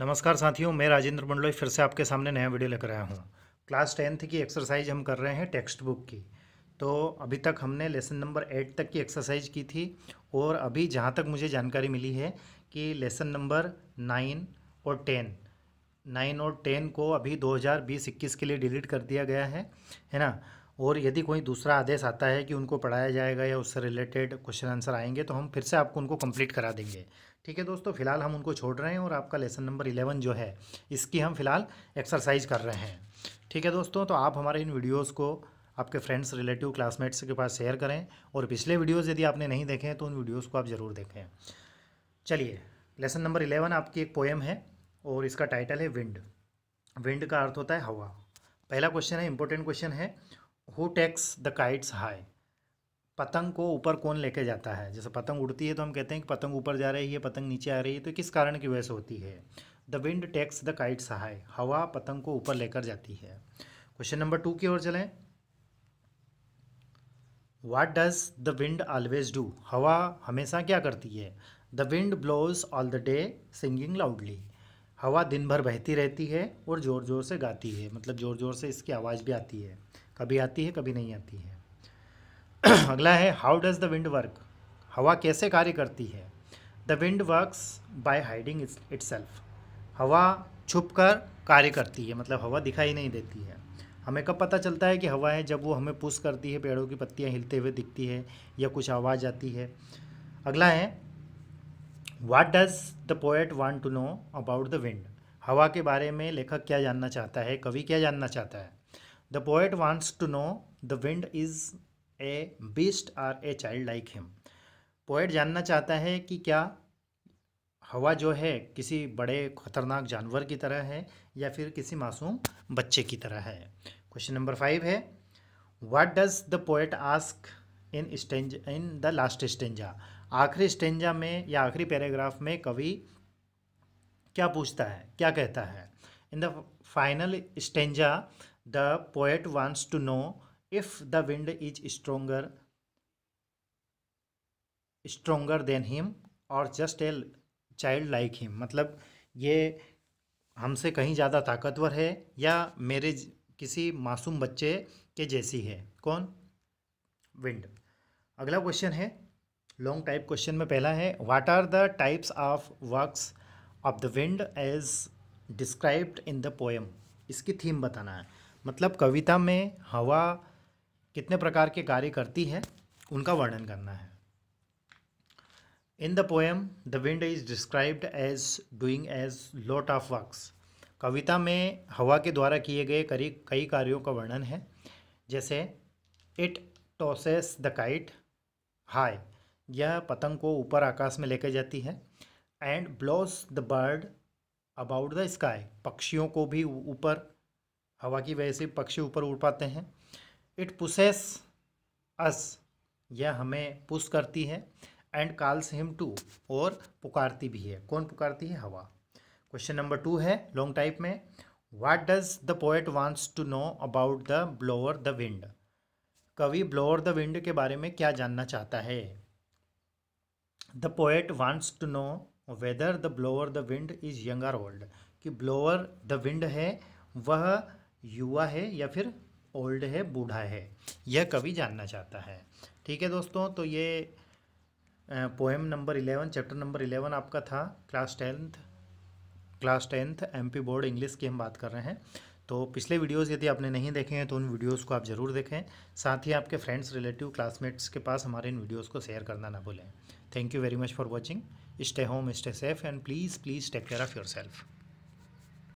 नमस्कार साथियों मैं राजेंद्र मंडलोई फिर से आपके सामने नया वीडियो लेकर आया हूँ क्लास टेंथ की एक्सरसाइज हम कर रहे हैं टेक्स्ट बुक की तो अभी तक हमने लेसन नंबर एट तक की एक्सरसाइज की थी और अभी जहाँ तक मुझे जानकारी मिली है कि लेसन नंबर नाइन और टेन नाइन और टेन को अभी दो हज़ार के लिए डिलीट कर दिया गया है है ना और यदि कोई दूसरा आदेश आता है कि उनको पढ़ाया जाएगा या उससे रिलेटेड क्वेश्चन आंसर आएंगे तो हम फिर से आपको उनको कंप्लीट करा देंगे ठीक है दोस्तों फिलहाल हम उनको छोड़ रहे हैं और आपका लेसन नंबर इलेवन जो है इसकी हम फिलहाल एक्सरसाइज कर रहे हैं ठीक है दोस्तों तो आप हमारे इन वीडियोज़ को आपके फ्रेंड्स रिलेटिव क्लासमेट्स के पास शेयर करें और पिछले वीडियोज़ यदि आपने नहीं देखे हैं तो उन वीडियोज़ को आप ज़रूर देखें चलिए लेसन नंबर इलेवन आपकी एक पोएम है और इसका टाइटल है विंड विंड का अर्थ होता है हवा पहला क्वेश्चन है इंपॉर्टेंट क्वेश्चन है who takes the kites high पतंग को ऊपर कौन लेके जाता है जैसे पतंग उड़ती है तो हम कहते हैं कि पतंग ऊपर जा रही है पतंग नीचे आ रही है तो किस कारण की वजह से होती है the wind takes the kites high हवा पतंग को ऊपर लेकर जाती है क्वेश्चन नंबर टू की ओर चलें what does the wind always do हवा हमेशा क्या करती है the wind blows all the day singing loudly हवा दिन भर बहती रहती है और ज़ोर ज़ोर से गाती है मतलब ज़ोर ज़ोर से इसकी आवाज़ भी आती है कभी आती है कभी नहीं आती है अगला है how does the wind work हवा कैसे कार्य करती है the wind works by hiding its हवा छुप कर कार्य करती है मतलब हवा दिखाई नहीं देती है हमें कब पता चलता है कि हवा है जब वो हमें पुश करती है पेड़ों की पत्तियाँ हिलते हुए दिखती है या कुछ आवाज़ आती है अगला है what does the poet want to know about the wind हवा के बारे में लेखक क्या जानना चाहता है कवि क्या जानना चाहता है the poet wants to know the wind is a beast or a child like him poet जानना चाहता है कि क्या हवा जो है किसी बड़े खतरनाक जानवर की तरह है या फिर किसी मासूम बच्चे की तरह है क्वेश्चन नंबर फाइव है what does the poet ask in stanza in the last stanza आखिरी स्टेंजा में या आखिरी पैराग्राफ में कवि क्या पूछता है क्या कहता है in the final stanza the poet wants to know if the wind is stronger stronger than him और just a child like him मतलब ये हमसे कहीं ज़्यादा ताकतवर है या मेरे किसी मासूम बच्चे के जैसी है कौन विंड अगला क्वेश्चन है लॉन्ग टाइप क्वेश्चन में पहला है what are the types of works of the wind as described in the poem इसकी थीम बताना है मतलब कविता में हवा कितने प्रकार के कार्य करती है उनका वर्णन करना है in the poem the wind is described as doing as lot of works कविता में हवा के द्वारा किए गए करी कई कार्यों का वर्णन है जैसे it tosses the kite high यह पतंग को ऊपर आकाश में लेकर जाती है and blows the bird about the sky पक्षियों को भी ऊपर हवा की वजह से पक्षी ऊपर उड़ पाते हैं इट पुसेस अस यह हमें पुश करती है एंड कॉल्स हिम टू और पुकारती भी है कौन पुकारती है हवा क्वेश्चन नंबर टू है लॉन्ग टाइप में what does the poet wants to know about the blower the wind कवि ब्लोअर द विंड के बारे में क्या जानना चाहता है the poet wants to know whether the blower the wind is young or old कि ब्लोअर द विंड है वह युवा है या फिर ओल्ड है बूढ़ा है यह कवि जानना चाहता है ठीक है दोस्तों तो ये poem number eleven chapter number eleven आपका था class tenth class tenth MP board English की हम बात कर रहे हैं तो पिछले वीडियोस यदि आपने नहीं देखे हैं तो उन वीडियोस को आप ज़रूर देखें साथ ही आपके फ्रेंड्स रिलेटिव क्लासमेट्स के पास हमारे इन वीडियोस को शेयर करना ना भूलें thank you very much for watching stay home stay safe and please please take care of your self